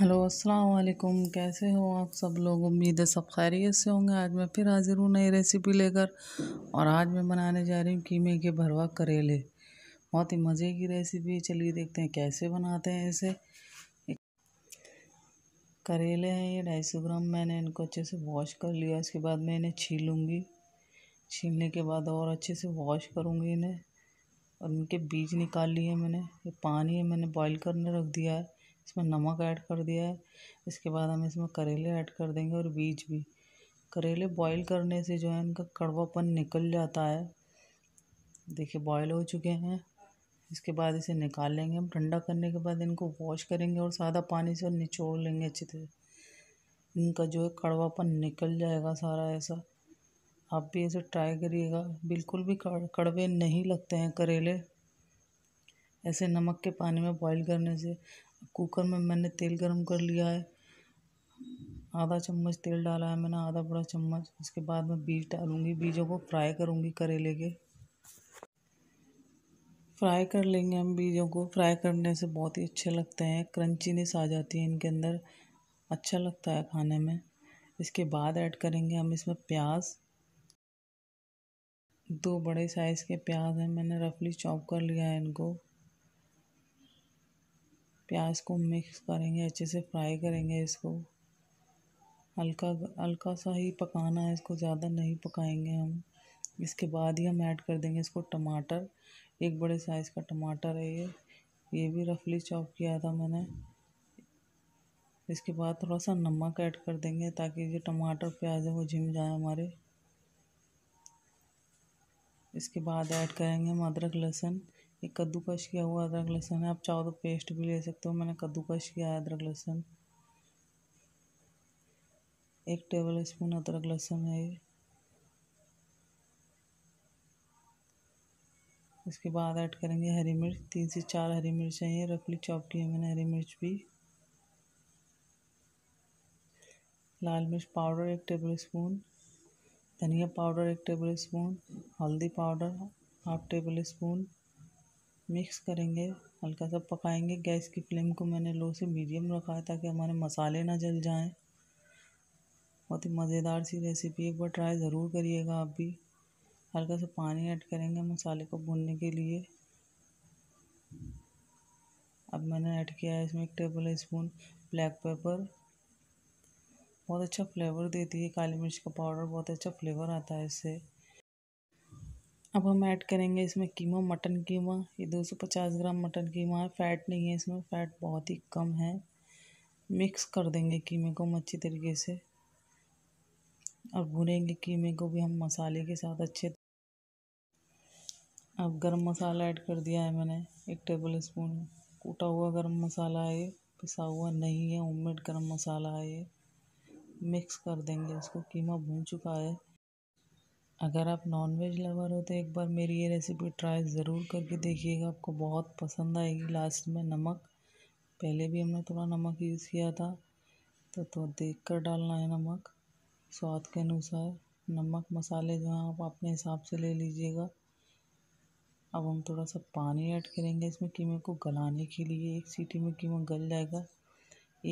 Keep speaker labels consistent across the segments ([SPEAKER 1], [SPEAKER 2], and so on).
[SPEAKER 1] hello अस्सलाम वालेकुम कैसे हो आप सब लोग उम्मीद है सब खैरियत से होंगे आज मैं फिर हाज़िर हूँ नई रेसिपी लेकर और आज मैं बनाने जा रही हूँ कीमे के भरवा करेले बहुत ही मज़े की रेसिपी है चलिए देखते हैं कैसे बनाते हैं इसे करेले हैं ये ढाई सौ ग्राम मैंने इनको अच्छे से वॉश कर लिया इसके बाद मैं इन्हें छीलूँगी छीलने के बाद और अच्छे से वॉश करूँगी इन्हें और इनके बीज निकाल लिए मैंने ये पानी है मैंने बॉयल करने रख दिया है इसमें नमक ऐड कर दिया है इसके बाद हम इसमें करेले ऐड कर देंगे और बीज भी करेले बॉईल करने से जो है इनका कड़वापन निकल जाता है देखिए बॉईल हो चुके हैं इसके बाद इसे निकाल लेंगे हम ठंडा करने के बाद इनको वॉश करेंगे और सादा पानी से निचोड़ लेंगे अच्छी तरह इनका जो है कड़वापन निकल जाएगा सारा ऐसा आप भी ऐसे ट्राई करिएगा बिल्कुल भी कड़वे नहीं लगते हैं करेले ऐसे नमक के पानी में बॉईल करने से कुकर में मैंने तेल गरम कर लिया है आधा चम्मच तेल डाला है मैंने आधा बड़ा चम्मच इसके बाद मैं बीज डालूँगी बीजों को फ्राई करूँगी करेले के फ्राई कर लेंगे हम बीजों को फ्राई करने से बहुत ही अच्छे लगते हैं क्रंचीनेस आ जाती है इनके अंदर अच्छा लगता है खाने में इसके बाद ऐड करेंगे हम इसमें प्याज दो बड़े साइज़ के प्याज हैं मैंने रफली चॉप कर लिया है इनको प्याज को मिक्स करेंगे अच्छे से फ्राई करेंगे इसको हल्का हल्का सा ही पकाना है इसको ज़्यादा नहीं पकाएंगे हम इसके बाद ही हम ऐड कर देंगे इसको टमाटर एक बड़े साइज़ का टमाटर है ये ये भी रफली चॉप किया था मैंने इसके बाद थोड़ा सा नमक ऐड कर देंगे ताकि जो टमाटर प्याज है वो झिम जाए हमारे इसके बाद ऐड करेंगे हम अदरक लहसुन ये कद्दूकश किया हुआ अदरक लहसुन है आप चाहो तो पेस्ट भी ले सकते हो मैंने कद्दूकश किया है अदरक लहसुन एक टेबल स्पून अदरक लहसुन है इसके बाद ऐड करेंगे हरी मिर्च तीन से चार हरी मिर्च चाहिए रफली चॉप की है मैंने हरी मिर्च भी लाल मिर्च पाउडर एक टेबल स्पून धनिया पाउडर एक टेबल स्पून हल्दी powder half tablespoon mix करेंगे हल्का सा पकाएंगे गैस की फ्लेम को मैंने लो से मीडियम रखा है ताकि हमारे मसाले ना जल जाएं बहुत ही मज़ेदार सी रेसिपी एक बार ट्राई ज़रूर करिएगा आप भी हल्का सा पानी ऐड करेंगे मसाले को भूनने के लिए अब मैंने ऐड किया है इसमें एक टेबल स्पून ब्लैक पेपर बहुत अच्छा फ्लेवर देती है काली मिर्च का पाउडर बहुत अच्छा फ्लेवर आता है इससे अब हम ऐड करेंगे इसमें कीमा मटन कीमा ये 250 ग्राम मटन कीमा है फैट नहीं है इसमें फैट बहुत ही कम है मिक्स कर देंगे कीमे को हम अच्छी तरीके से और भुनेंगे कीमे को भी हम मसाले के साथ अच्छे अब गरम मसाला ऐड कर दिया है मैंने एक टेबल स्पून कूटा हुआ गरम मसाला है ये पिसा हुआ नहीं है होम गरम मसाला है ये मिक्स कर देंगे इसको कीमा भून चुका है अगर आप नॉनवेज लवर हो तो एक बार मेरी ये रेसिपी ट्राई ज़रूर करके देखिएगा आपको बहुत पसंद आएगी लास्ट में नमक पहले भी हमने थोड़ा नमक यूज़ किया था तो तो देख कर डालना है नमक स्वाद के अनुसार नमक मसाले जो हैं आप अपने हिसाब से ले लीजिएगा अब हम थोड़ा सा पानी ऐड करेंगे इसमें कीमे को गलाने के लिए एक सीटी में कीमा गल जाएगा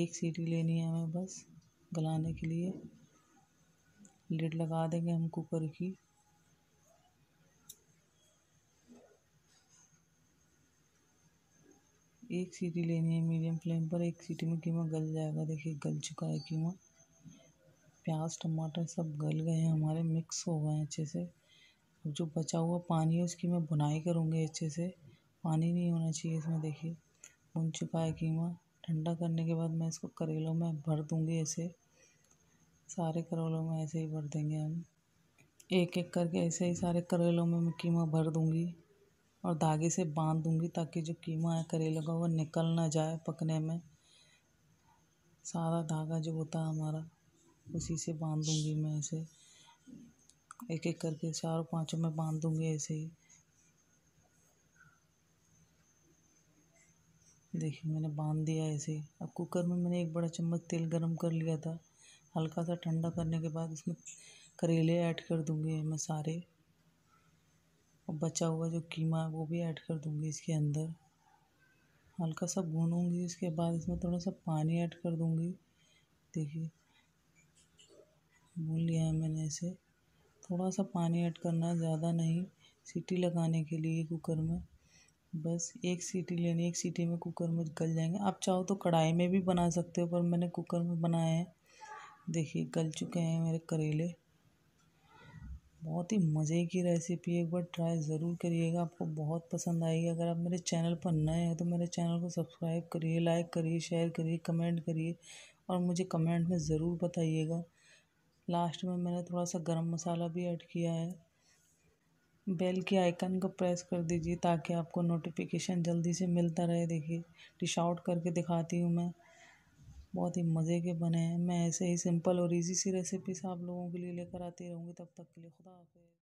[SPEAKER 1] एक सीटी लेनी है हमें बस गलाने के लिए लिड लगा देंगे हम कुकर की एक सीटी लेनी है मीडियम फ्लेम पर एक सीटी में कीमा गल जाएगा देखिए गल चुका है कीमा प्याज टमाटर सब गल गए हैं हमारे मिक्स हो गए हैं अच्छे से अब जो बचा हुआ पानी है उसकी मैं बुनाई करूँगी अच्छे से पानी नहीं होना चाहिए इसमें देखिए बुन चुका है कीमा ठंडा करने के बाद मैं इसको करेलों में भर दूँगी ऐसे सारे करेलों में ऐसे ही भर देंगे हम एक एक करके ऐसे ही सारे करेलों में मैं कीमा भर दूँगी और धागे से बांध दूँगी ताकि जो कीमा है करेलों का वो निकल ना जाए पकने में सारा धागा जो होता है हमारा उसी से बांध दूँगी मैं ऐसे एक एक करके चारों पांचों में बांध दूँगी ऐसे ही देखिए मैंने बांध दिया ऐसे अब कुकर में मैंने एक बड़ा चम्मच तेल गरम कर लिया था हल्का सा ठंडा करने के बाद इसमें करेले ऐड कर दूंगी मैं सारे और बचा हुआ जो कीमा है वो भी ऐड कर दूंगी इसके अंदर हल्का सा भूनूंगी इसके बाद इसमें थोड़ा सा पानी ऐड कर दूंगी देखिए भून लिया है मैंने इसे थोड़ा सा पानी ऐड करना है ज़्यादा नहीं सीटी लगाने के लिए कुकर में बस एक सीटी लेनी एक सीटी में कुकर में गल जाएंगे आप चाहो तो कढ़ाई में भी बना सकते हो पर मैंने कुकर में बनाए हैं देखिए गल चुके हैं मेरे करेले बहुत ही मज़े की रेसिपी एक बार ट्राई ज़रूर करिएगा आपको बहुत पसंद आएगी अगर आप मेरे चैनल पर नए हैं तो मेरे चैनल को सब्सक्राइब करिए लाइक करिए शेयर करिए कमेंट करिए और मुझे कमेंट में ज़रूर बताइएगा लास्ट में मैंने थोड़ा सा गरम मसाला भी ऐड किया है बेल के आइकन को प्रेस कर दीजिए ताकि आपको नोटिफिकेशन जल्दी से मिलता रहे देखिए डिश आउट करके दिखाती हूँ मैं बहुत ही मज़े के बने हैं मैं ऐसे ही सिंपल और इजी सी रेसिपीस आप लोगों के लिए लेकर आती रहूँगी तब तक के लिए खुदा हाफिज़